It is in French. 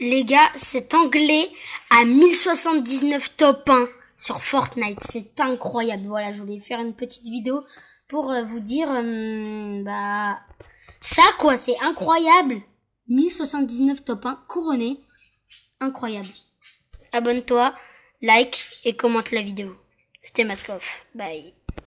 Les gars, cet anglais à 1079 top 1 sur Fortnite. C'est incroyable. Voilà, je voulais faire une petite vidéo pour euh, vous dire, euh, bah, ça quoi, c'est incroyable. 1079 top 1 couronné. Incroyable. Abonne-toi, like et commente la vidéo. C'était Maskov. Bye.